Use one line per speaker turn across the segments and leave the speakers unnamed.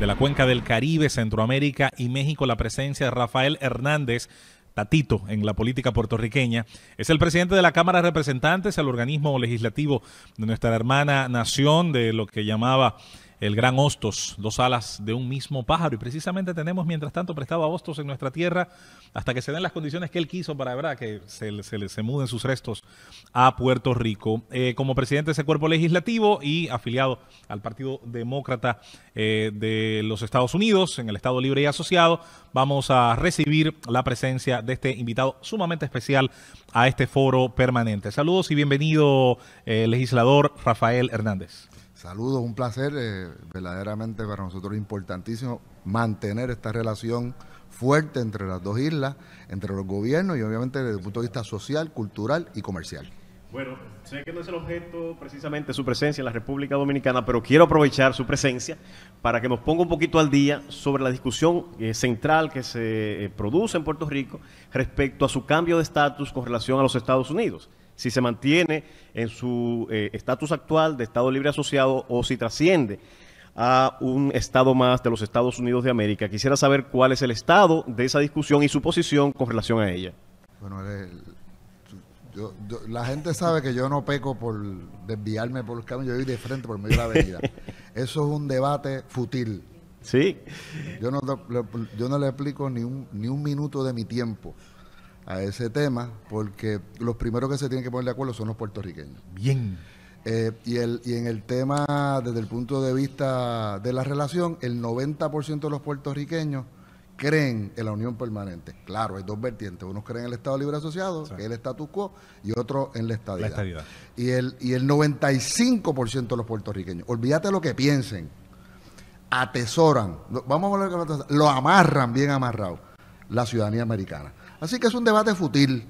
de la cuenca del Caribe, Centroamérica y México, la presencia de Rafael Hernández. Tatito en la política puertorriqueña. Es el presidente de la Cámara de Representantes, el organismo legislativo de nuestra hermana nación, de lo que llamaba el gran Hostos, dos alas de un mismo pájaro. Y precisamente tenemos, mientras tanto, prestado a Hostos en nuestra tierra hasta que se den las condiciones que él quiso para que se, muden sus restos a Puerto Rico. Eh, como presidente de ese cuerpo legislativo y afiliado al Partido Demócrata eh, de los Estados Unidos, en el Estado Libre y Asociado, vamos a recibir la presencia de este invitado sumamente especial a este foro permanente. Saludos y bienvenido,
eh, legislador Rafael Hernández. Saludos, un placer, eh, verdaderamente para nosotros importantísimo mantener esta relación fuerte entre las dos islas, entre los gobiernos y obviamente desde el punto de vista social, cultural y comercial.
Bueno, sé que no es el objeto precisamente su presencia en la República Dominicana, pero quiero aprovechar su presencia para que nos ponga un poquito al día sobre la discusión eh, central que se eh, produce en Puerto Rico respecto a su cambio de estatus con relación a los Estados Unidos si se mantiene en su eh, estatus actual de Estado Libre Asociado o si trasciende a un Estado más de los Estados Unidos de América. Quisiera saber cuál es el estado de esa discusión y su posición con relación a ella.
Bueno,
la gente sabe que yo no peco por desviarme por los caminos, yo voy de frente por medio de la avenida. Eso es un debate fútil. Sí. Yo no, le explico ni un minuto de mi tiempo a ese tema, porque los primeros que se tienen que poner de acuerdo son los puertorriqueños. Bien. Eh, y, el, y en el tema, desde el punto de vista de la relación, el 90% de los puertorriqueños creen en la unión permanente. Claro, hay dos vertientes. Unos creen en el Estado Libre Asociado, que es el status quo, y otro en la estadidad. La estadidad. Y, el, y el 95% de los puertorriqueños, olvídate lo que piensen, atesoran, vamos a hablar lo amarran bien amarrado, la ciudadanía americana. Así que es un debate fútil.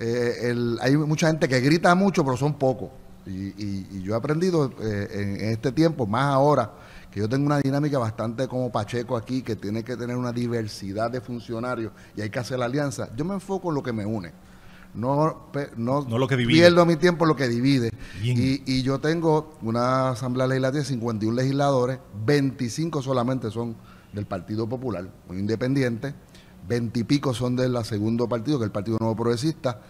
Eh, hay mucha gente que grita mucho, pero son pocos. Y, yo he aprendido eh, en, este tiempo, más ahora, que yo tengo una dinámica bastante como Pacheco aquí, que tiene que tener una diversidad de funcionarios y hay que hacer la alianza. Yo me enfoco en lo que me une. No, no, lo que divide. pierdo mi tiempo en lo que divide. Y, y, yo tengo una asamblea legislativa de 51 legisladores, 25 solamente son del Partido Popular, muy independiente veintipico son del segundo partido, que es el Partido Nuevo Progresista,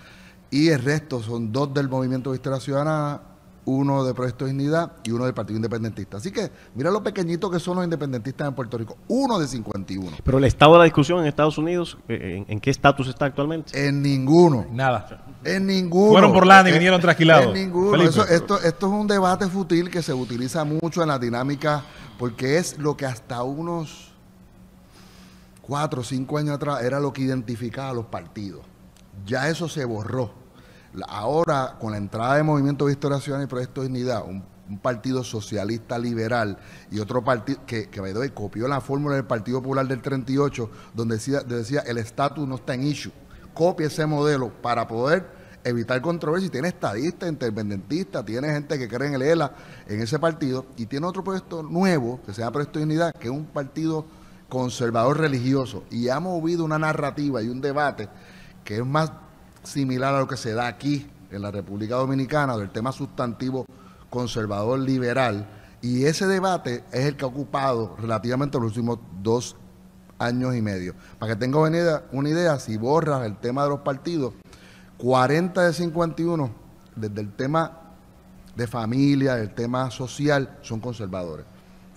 y el resto son dos del Movimiento Vistera Ciudadana, uno de Proyecto Dignidad y uno del Partido Independentista. Así que mira lo pequeñitos que son los independentistas en Puerto Rico. Uno de 51.
Pero el estado de la discusión en Estados Unidos, eh, eh, ¿en, qué estatus
está actualmente? En ninguno. Nada. En ninguno. Fueron por la y vinieron tranquilados. En ninguno. esto, esto es un debate futil que se utiliza mucho en la dinámica porque es lo que hasta unos cuatro o cinco años atrás era lo que identificaba a los partidos. Ya eso se borró. Ahora, con la entrada de Movimiento Nacional y Proyecto Dignidad, un, un, partido socialista liberal y otro partido que, que copió la fórmula del Partido Popular del 38, donde decía, decía el estatus no está en issue. Copia ese modelo para poder evitar controversia. tiene estadistas, independentistas tiene gente que cree en el ELA, en ese partido. Y tiene otro proyecto nuevo, que se llama Proyecto Unidad, que es un partido conservador religioso y ha movido una narrativa y un debate que es más similar a lo que se da aquí en la República Dominicana del tema sustantivo conservador liberal y ese debate es el que ha ocupado relativamente los últimos dos años y medio. Para que tenga una idea, si borras el tema de los partidos, 40 de 51, desde el tema de familia, el tema social, son conservadores.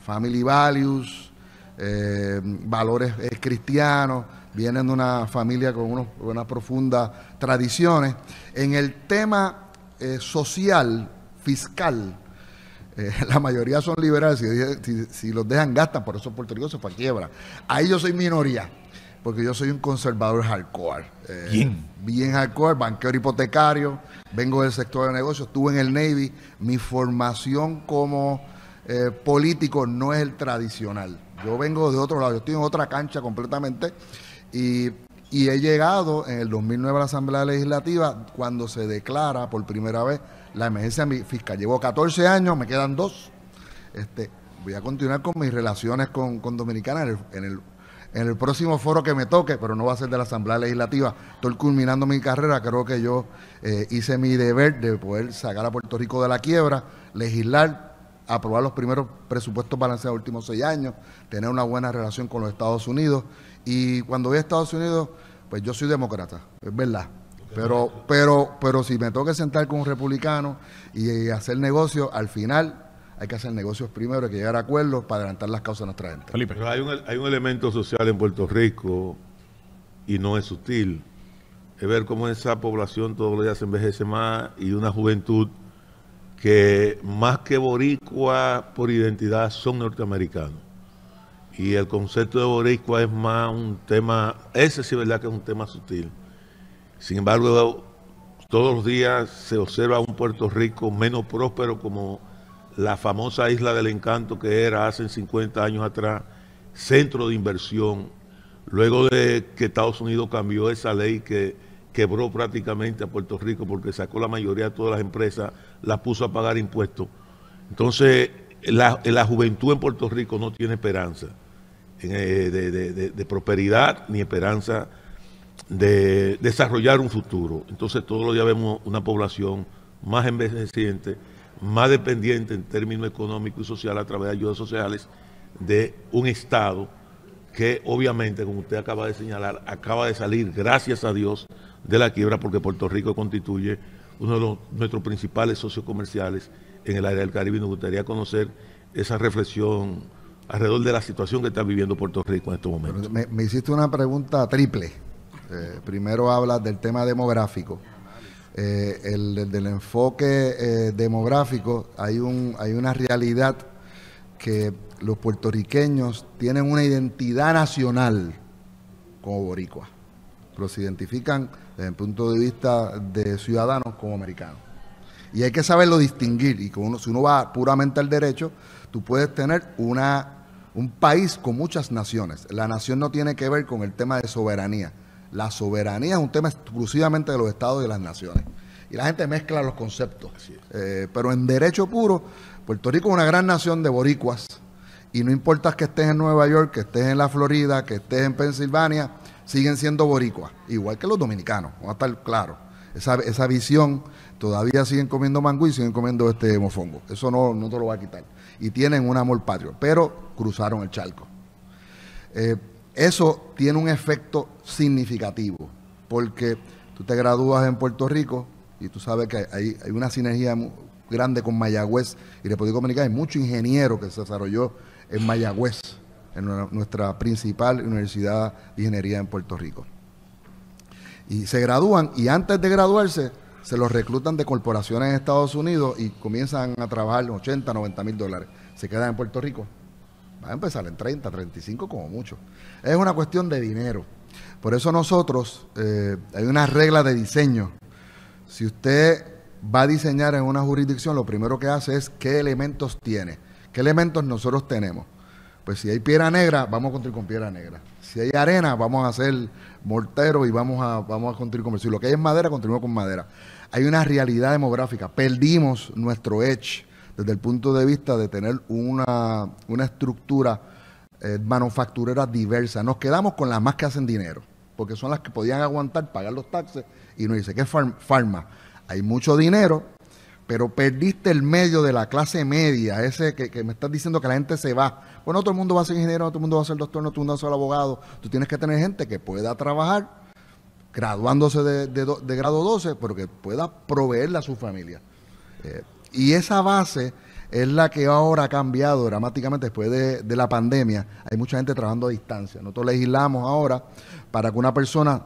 Family values, eh, valores eh, cristianos, vienen de una familia con unos, unas profundas tradiciones. En el tema eh, social, fiscal, eh, la mayoría son liberales, si, si, los dejan gastar por eso Puerto Rico se fue a quiebra. Ahí yo soy minoría, porque yo soy un conservador hardcore. bien. Bien hardcore, banquero hipotecario, vengo del sector de negocios, estuve en el Navy, mi formación como político no es el tradicional yo vengo de otro lado, yo estoy en otra cancha completamente y, he llegado en el 2009 a la Asamblea Legislativa cuando se declara por primera vez la emergencia fiscal. Llevo 14 años, me quedan dos. Este, voy a continuar con mis relaciones con, Dominicana en el, en el próximo foro que me toque, pero no va a ser de la Asamblea Legislativa. Estoy culminando mi carrera, creo que yo eh, hice mi deber de poder sacar a Puerto Rico de la quiebra, legislar aprobar los primeros presupuestos balanceados de los últimos seis años, tener una buena relación con los Estados Unidos. Y cuando voy a Estados Unidos, pues yo soy demócrata, es verdad. Pero, pero, pero si me tengo que sentar con un republicano y eh, hacer negocios, al final hay que hacer negocios primero, hay que llegar a acuerdos para adelantar las causas de nuestra
gente. Felipe. Pero hay un, hay un elemento social en Puerto Rico y no es sutil. Es ver cómo esa población todos los días se envejece más y una juventud que más que boricua por identidad son norteamericanos. Y el concepto de boricua es más un tema, ese sí es verdad que es un tema sutil. Sin embargo, todos los días se observa un Puerto Rico menos próspero como la famosa isla del encanto que era hace 50 años atrás, centro de inversión, luego de que Estados Unidos cambió esa ley que quebró prácticamente a Puerto Rico porque sacó la mayoría de todas las empresas, las puso a pagar impuestos. Entonces, la, juventud en Puerto Rico no tiene esperanza eh, de, prosperidad ni esperanza de desarrollar un futuro. Entonces, todos los días vemos una población más envejeciente, más dependiente en términos económicos y sociales a través de ayudas sociales de un Estado que obviamente, como usted acaba de señalar, acaba de salir, gracias a Dios, de la quiebra porque Puerto Rico constituye uno de los, nuestros principales socios comerciales en el área del Caribe. Y nos gustaría conocer esa reflexión alrededor de la situación que está viviendo Puerto Rico en estos momentos.
Me, hiciste una pregunta triple.
Eh, primero
habla del tema demográfico. Eh, el, del enfoque eh, demográfico hay, un, hay una realidad que los puertorriqueños tienen una identidad nacional como boricua. Los identifican desde el punto de vista de ciudadanos como americanos. Y hay que saberlo distinguir. Y uno, si uno va puramente al derecho, tú puedes tener una, un país con muchas naciones. La nación no tiene que ver con el tema de soberanía. La soberanía es un tema exclusivamente de los estados y de las naciones. Y la gente mezcla los conceptos. Eh, pero en derecho puro, Puerto Rico es una gran nación de boricuas y no importa que estés en Nueva York, que estés en la Florida, que estés en Pensilvania, siguen siendo boricuas, igual que los dominicanos, va a estar claro Esa, visión, todavía siguen comiendo mangú y siguen comiendo este mofongo. Eso no, no te lo va a quitar. Y tienen un amor patrio, pero cruzaron el charco. Eh, eso tiene un efecto significativo, porque tú te gradúas en Puerto Rico y tú sabes que hay, hay una sinergia grande con Mayagüez y República Dominicana. Hay mucho ingeniero que se desarrolló en Mayagüez, en nuestra principal universidad de ingeniería en Puerto Rico. Y se gradúan y antes de graduarse se los reclutan de corporaciones en Estados Unidos y comienzan a trabajar 80, 90 mil dólares. Se quedan en Puerto Rico. Va a empezar en 30, 35 como mucho. Es una cuestión de dinero. Por eso nosotros, eh, hay una regla de diseño. Si usted va a diseñar en una jurisdicción, lo primero que hace es qué elementos tiene, qué elementos nosotros tenemos. Pues si hay piedra negra, vamos a construir con piedra negra. Si hay arena, vamos a hacer mortero y vamos a, vamos a construir con Si lo que hay es madera, continúa con madera. Hay una realidad demográfica. Perdimos nuestro edge desde el punto de vista de tener una, estructura eh, manufacturera diversa. Nos quedamos con las más que hacen dinero, porque son las que podían aguantar, pagar los taxes y nos dice que es farma hay mucho dinero, pero perdiste el medio de la clase media, ese que, me estás diciendo que la gente se va. Bueno, todo el mundo va a ser ingeniero, todo el mundo va a ser doctor, no todo el mundo va a ser abogado. Tú tienes que tener gente que pueda trabajar graduándose de, grado 12, pero que pueda proveerle a su familia. Eh, y esa base es la que ahora ha cambiado dramáticamente después de, la pandemia. Hay mucha gente trabajando a distancia. Nosotros legislamos ahora para que una persona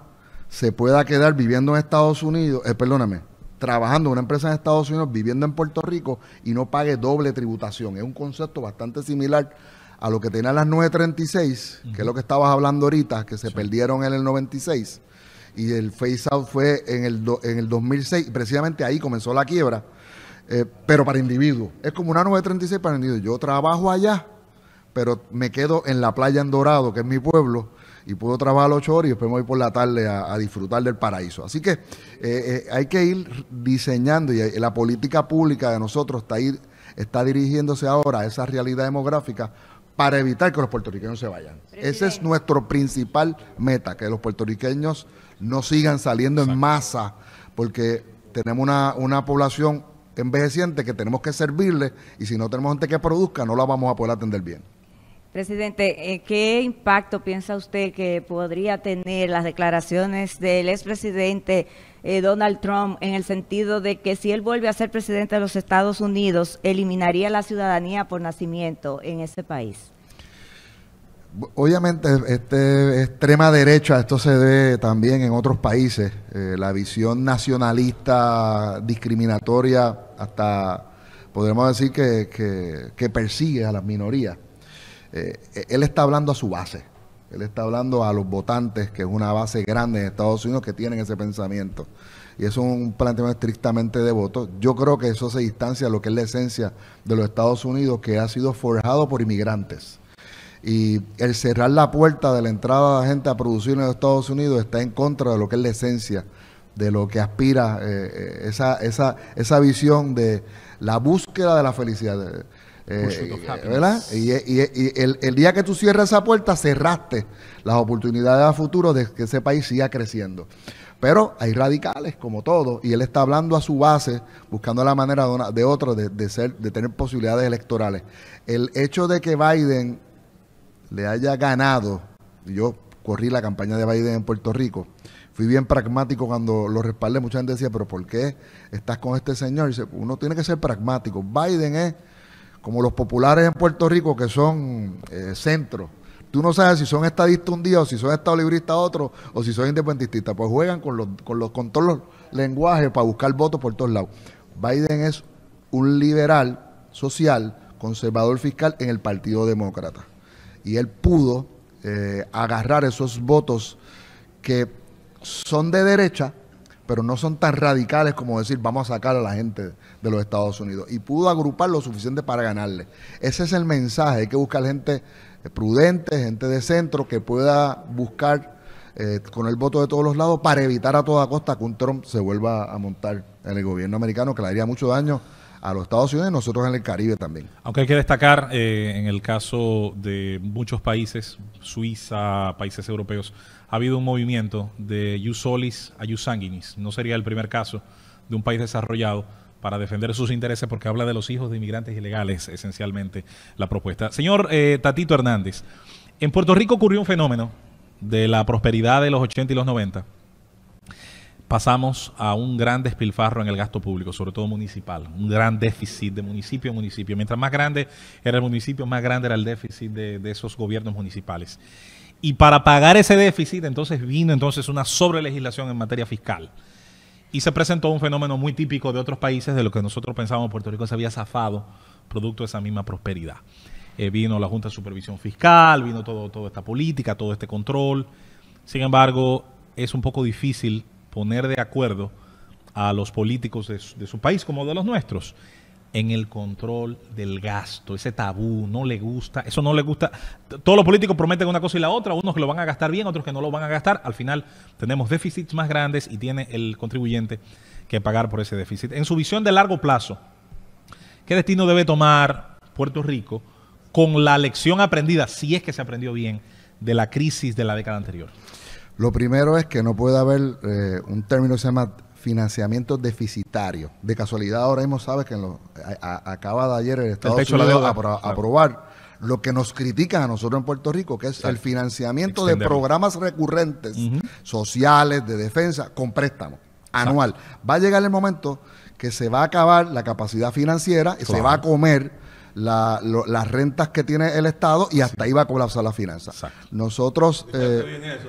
se pueda quedar viviendo en Estados Unidos, eh, perdóname, trabajando en una empresa en Estados Unidos, viviendo en Puerto Rico y no pague doble tributación. Es un concepto bastante similar a lo que tenía las 936, que es lo que estabas hablando ahorita, que se perdieron en el 96 y el Face out fue en el, en el 2006, precisamente ahí comenzó la quiebra, eh, pero para individuos. Es como una 936 para individuos. Yo trabajo allá, pero me quedo en la playa en Dorado, que es mi pueblo, y puedo trabajar ocho horas y después me voy por la tarde a, disfrutar del paraíso. Así que eh, eh, hay que ir diseñando y la política pública de nosotros está, ir, está dirigiéndose ahora a esa realidad demográfica para evitar que los puertorriqueños se vayan. Ese es nuestro principal meta, que los puertorriqueños no sigan saliendo en masa, porque tenemos una, una población envejeciente que tenemos que servirle y si no tenemos gente que produzca, no la vamos a poder atender bien.
Presidente, eh, ¿qué impacto piensa usted que podría tener las declaraciones del expresidente eh, Donald Trump en el sentido de que si él vuelve a ser presidente de los Estados Unidos, eliminaría la ciudadanía por nacimiento en ese país?
Obviamente, este extrema derecha, esto se ve también en otros países, eh, la visión nacionalista discriminatoria hasta, podríamos decir, que persigue a las minorías. Eh, él está hablando a su base. Él está hablando a los votantes, que es una base grande en Estados Unidos que tienen ese pensamiento. Y es un planteamiento estrictamente de voto. Yo creo que eso se distancia de lo que es la esencia de los Estados Unidos, que ha sido forjado por inmigrantes. Y el cerrar la puerta de la entrada de la gente a producir en los Estados Unidos está en contra de lo que es la esencia, de lo que aspira eh, eh, esa, esa visión de la búsqueda de la felicidad. Eh, eh, ¿verdad? Y, el, día que tú cierras esa puerta, cerraste las oportunidades a futuro de que ese país siga creciendo. Pero hay radicales, como todo, y él está hablando a su base, buscando la manera de, otro de de, ser, de tener posibilidades electorales. El hecho de que Biden le haya ganado, yo corrí la campaña de Biden en Puerto Rico, fui bien pragmático cuando lo respaldé, mucha gente decía, pero ¿por qué estás con este señor? uno tiene que ser pragmático. Biden es como los populares en Puerto Rico que son eh, centro centros. Tú no sabes si son estadistas un día o si son estadolibristas otro o si son independentistas. Pues juegan con los, con los todos los lenguajes para buscar votos por todos lados. Biden es un liberal social, conservador fiscal en el Partido Demócrata. Y él pudo eh, agarrar esos votos que son de derecha, pero no son tan radicales como decir vamos a sacar a la gente de los Estados Unidos. Y pudo agrupar lo suficiente para ganarle. Ese es el mensaje. Hay que buscar gente eh, prudente, gente de centro que pueda buscar eh, con el voto de todos los lados para evitar a toda costa que un Trump se vuelva a montar en el gobierno americano, que le haría mucho daño a los Estados Unidos y nosotros en el Caribe también.
Aunque hay que destacar eh, en el caso de muchos países, Suiza, países europeos, ha habido un movimiento de solis a sanguinis. No sería el primer caso de un país desarrollado para defender sus intereses porque habla de los hijos de inmigrantes ilegales, esencialmente, la propuesta. Señor eh, Tatito Hernández, en Puerto Rico ocurrió un fenómeno de la prosperidad de los 80 y los 90 pasamos a un gran despilfarro en el gasto público, sobre todo municipal, un gran déficit de municipio a municipio. Mientras más grande era el municipio, más grande era el déficit de, esos gobiernos municipales. Y para pagar ese déficit, entonces vino entonces una sobrelegislación en materia fiscal. Y se presentó un fenómeno muy típico de otros países de lo que nosotros pensábamos Puerto Rico se había zafado producto de esa misma prosperidad. Eh, vino la Junta de Supervisión Fiscal, vino todo, toda esta política, todo este control. Sin embargo, es un poco difícil poner de acuerdo a los políticos de su, país como de los nuestros en el control del gasto, ese tabú, no le gusta, eso no le gusta. Todos los políticos prometen una cosa y la otra, unos que lo van a gastar bien, otros que no lo van a gastar. Al final tenemos déficits más grandes y tiene el contribuyente que pagar por ese déficit. En su visión de largo plazo, ¿qué destino debe tomar Puerto Rico con la lección aprendida, si es que se aprendió bien, de la crisis de la década anterior?
Lo primero es que no puede haber eh, un término que se llama financiamiento deficitario. De casualidad ahora mismo sabes que lo, acaba de ayer el Estado Unidos aprobar lo que nos critican a nosotros en Puerto Rico, que es el financiamiento de programas recurrentes, sociales, de defensa, con préstamo anual. Va a llegar el momento que se va a acabar la capacidad financiera y se va a comer la, las rentas que tiene el Estado y hasta ahí va a colapsar la finanza. Nosotros... Eh, bien eso,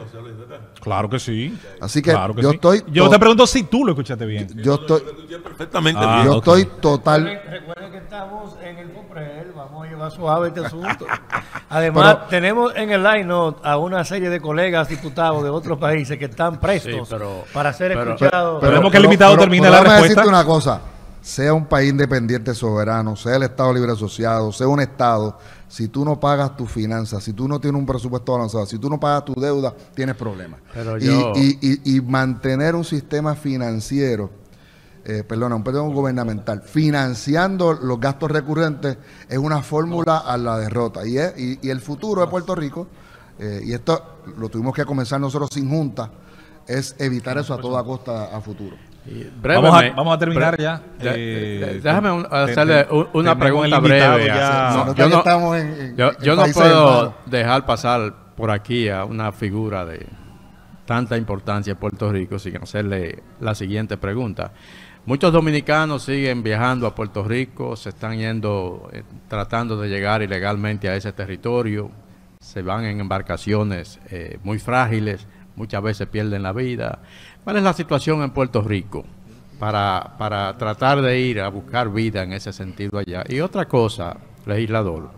claro que sí. Así que, yo estoy... Yo te pregunto si tú lo escuchaste bien. Yo, estoy...
perfectamente ah, Yo estoy total... Recuerden, que estamos en el Comprel, vamos a llevar suave este asunto. Además, tenemos
en el line a una serie de colegas diputados de otros países que están prestos para ser escuchados. Pero, tenemos que el limitado termine la respuesta. decirte una cosa
sea un país independiente soberano, sea el Estado libre asociado, sea un Estado, si tú no pagas tus finanzas, si tú no tienes un presupuesto avanzado, si tú no pagas tu deuda, tienes problemas.
y,
mantener un sistema financiero, eh, perdona, un perdón gubernamental, financiando los gastos recurrentes es una fórmula a la derrota. Y, el futuro de Puerto Rico, eh, y esto lo tuvimos que comenzar nosotros sin junta, es evitar eso a toda costa a futuro vamos, a, terminar ya. Eh, déjame hacerle una pregunta breve. yo no, puedo dejar pasar por aquí a una figura de tanta importancia en Puerto Rico sin
hacerle la siguiente pregunta. Muchos dominicanos siguen viajando a Puerto Rico, se están yendo, eh, tratando de llegar ilegalmente a ese territorio, se van en embarcaciones eh, muy frágiles, muchas veces pierden la vida. ¿Cuál es la situación en Puerto Rico para, tratar de ir a buscar vida en ese sentido allá? Y otra cosa, legislador,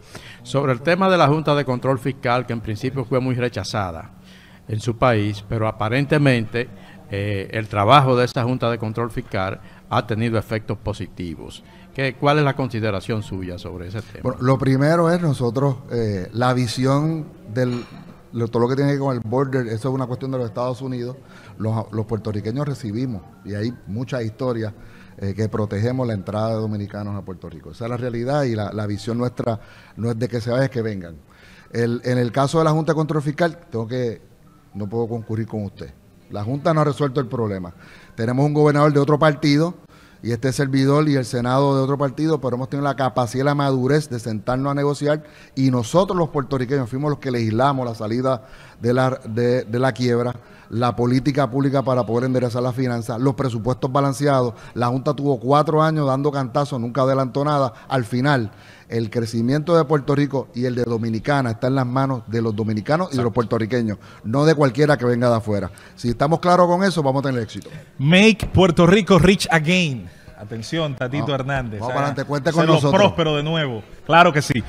sobre el tema de la Junta de Control Fiscal, que en principio fue muy rechazada en su país, pero aparentemente eh,
el trabajo de esa Junta de Control Fiscal ha tenido efectos positivos. ¿Qué, ¿Cuál es la consideración suya sobre ese tema? lo primero es nosotros, eh, la visión del, todo lo que tiene que ver con el border, eso es una cuestión de los Estados Unidos, los, los puertorriqueños recibimos, y hay muchas historias eh, que protegemos la entrada de dominicanos a Puerto Rico. Esa es la realidad y la, visión nuestra no es de que se vayan, es que vengan. en el caso de la Junta de Control Fiscal, tengo que, no puedo concurrir con usted. La Junta no ha resuelto el problema. Tenemos un gobernador de otro partido y este servidor y el Senado de otro partido, pero hemos tenido la capacidad, y la madurez de sentarnos a negociar y nosotros los puertorriqueños fuimos los que legislamos la salida de la, de, la quiebra, la política pública para poder enderezar las finanzas, los presupuestos balanceados. La Junta tuvo cuatro años dando cantazos, nunca adelantó nada. Al final, el crecimiento de Puerto Rico y el de Dominicana está en las manos de los dominicanos y de los puertorriqueños, no de cualquiera que venga de afuera. Si estamos claros con eso, vamos a tener éxito. Make Puerto Rico rich again.
Atención, Tatito Hernández. Vamos adelante, cuente con nosotros. próspero de nuevo. Claro que sí.